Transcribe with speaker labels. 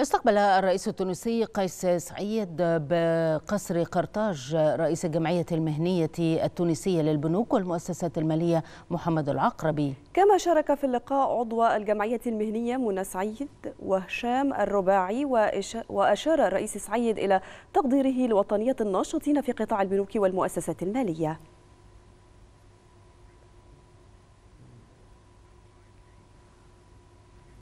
Speaker 1: استقبل الرئيس التونسي قيس سعيد بقصر قرطاج رئيس الجمعية المهنية التونسية للبنوك والمؤسسات المالية محمد
Speaker 2: العقربي
Speaker 3: كما شارك في اللقاء عضو الجمعية المهنية منى سعيد وهشام الرباعي وأشار الرئيس سعيد إلى تقديره لوطنية الناشطين في قطاع البنوك والمؤسسات المالية